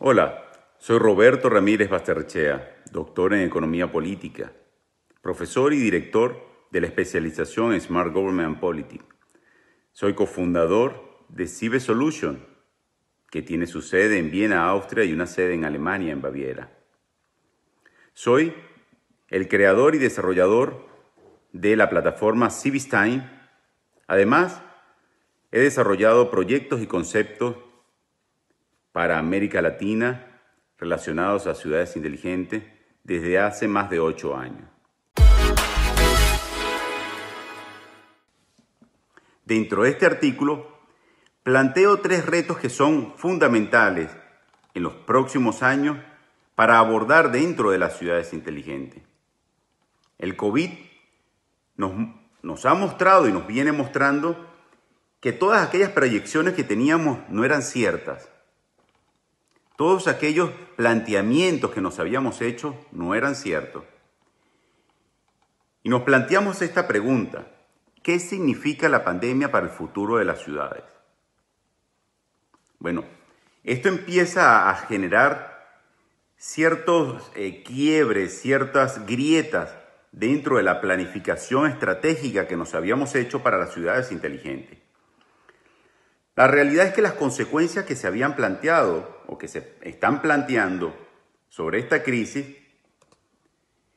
Hola, soy Roberto Ramírez Basterchea, doctor en Economía Política, profesor y director de la especialización Smart Government and Soy cofundador de Cibe Solution, que tiene su sede en Viena, Austria y una sede en Alemania, en Baviera. Soy el creador y desarrollador de la plataforma Civistein. Además, he desarrollado proyectos y conceptos para América Latina relacionados a ciudades inteligentes desde hace más de ocho años. Dentro de este artículo planteo tres retos que son fundamentales en los próximos años para abordar dentro de las ciudades inteligentes. El COVID nos, ha mostrado y nos viene mostrando que todas aquellas proyecciones que teníamos no eran ciertas. Todos aquellos planteamientos que nos habíamos hecho no eran ciertos. Y nos planteamos esta pregunta, ¿qué significa la pandemia para el futuro de las ciudades? Bueno, esto empieza a generar ciertos eh, quiebres, ciertas grietas dentro de la planificación estratégica que nos habíamos hecho para las ciudades inteligentes. La realidad es que las consecuencias que se habían planteado o que se están planteando sobre esta crisis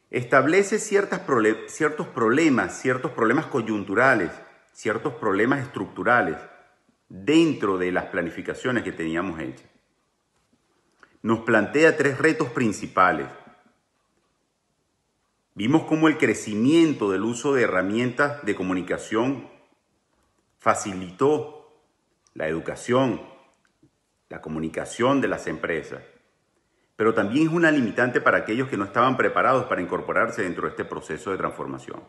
establece ciertos problemas, ciertos problemas coyunturales, ciertos problemas estructurales dentro de las planificaciones que teníamos hechas. Nos plantea tres retos principales. Vimos cómo el crecimiento del uso de herramientas de comunicación facilitó la educación, la comunicación de las empresas, pero también es una limitante para aquellos que no estaban preparados para incorporarse dentro de este proceso de transformación.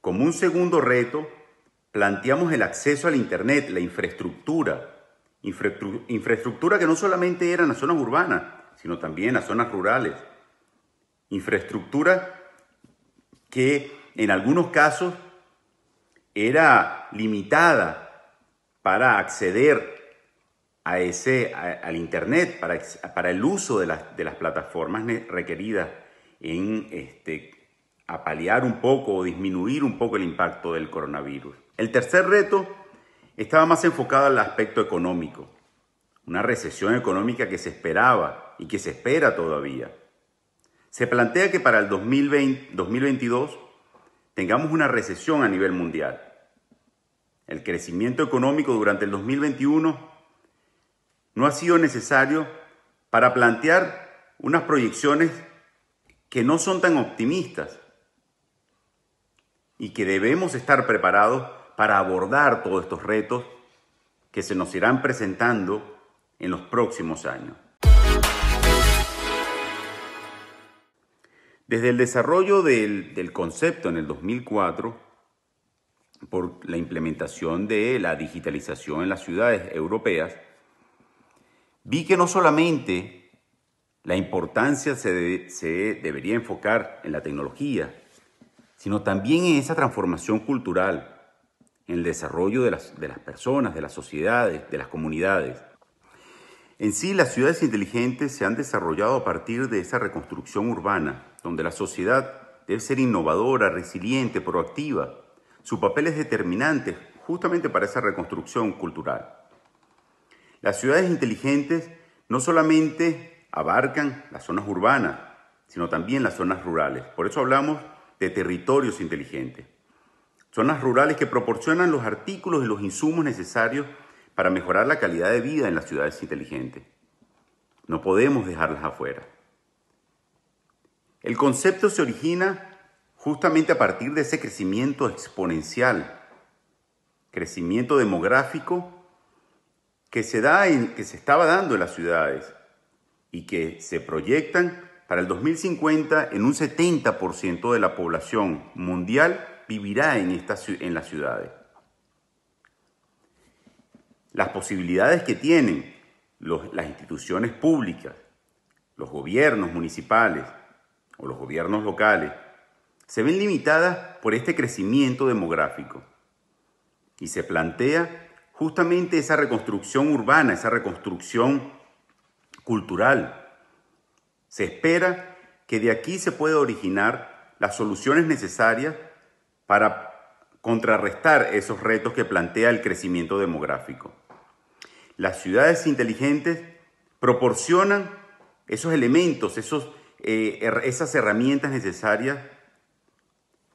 Como un segundo reto, planteamos el acceso al Internet, la infraestructura, infraestructura que no solamente era en las zonas urbanas, sino también en las zonas rurales, infraestructura que en algunos casos era limitada para acceder a ese, al Internet, para, para, el uso de las, de las plataformas requeridas en este, a paliar un poco o disminuir un poco el impacto del coronavirus. El tercer reto estaba más enfocado al aspecto económico, una recesión económica que se esperaba y que se espera todavía. Se plantea que para el 2022 tengamos una recesión a nivel mundial. El crecimiento económico durante el 2021 no ha sido necesario para plantear unas proyecciones que no son tan optimistas y que debemos estar preparados para abordar todos estos retos que se nos irán presentando en los próximos años. Desde el desarrollo del, concepto en el 2004, por la implementación de la digitalización en las ciudades europeas, vi que no solamente la importancia se, se debería enfocar en la tecnología, sino también en esa transformación cultural, en el desarrollo de las, personas, de las sociedades, de las comunidades. En sí, las ciudades inteligentes se han desarrollado a partir de esa reconstrucción urbana, donde la sociedad debe ser innovadora, resiliente, proactiva. Su papel es determinante justamente para esa reconstrucción cultural. Las ciudades inteligentes no solamente abarcan las zonas urbanas, sino también las zonas rurales. Por eso hablamos de territorios inteligentes. Zonas rurales que proporcionan los artículos y los insumos necesarios para mejorar la calidad de vida en las ciudades inteligentes. No podemos dejarlas afuera. El concepto se origina justamente a partir de ese crecimiento exponencial, crecimiento demográfico que se, da que se estaba dando en las ciudades y que se proyectan para el 2050, en un 70% de la población mundial vivirá en, en las ciudades. Las posibilidades que tienen las instituciones públicas, los gobiernos municipales o los gobiernos locales, se ven limitadas por este crecimiento demográfico. Y se plantea justamente esa reconstrucción urbana, esa reconstrucción cultural, se espera que de aquí se puedan originar las soluciones necesarias para contrarrestar esos retos que plantea el crecimiento demográfico. Las ciudades inteligentes proporcionan esos elementos, eh, esas herramientas necesarias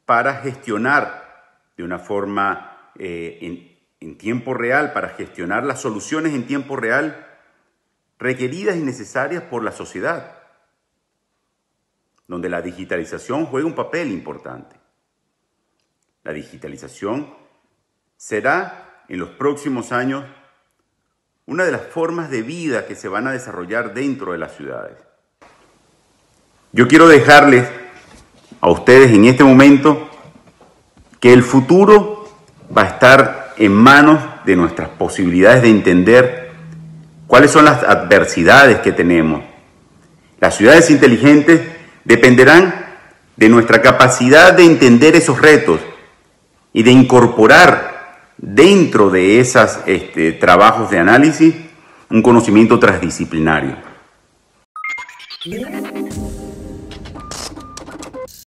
para gestionar de una forma eh, en tiempo real, para gestionar las soluciones en tiempo real requeridas y necesarias por la sociedad donde la digitalización juega un papel importante. La digitalización será en los próximos años una de las formas de vida que se van a desarrollar dentro de las ciudades. Yo quiero dejarles a ustedes en este momento que el futuro va a estar en manos de nuestras posibilidades de entender cuáles son las adversidades que tenemos. Las ciudades inteligentes dependerán de nuestra capacidad de entender esos retos y de incorporar dentro de esos este, trabajos de análisis un conocimiento transdisciplinario.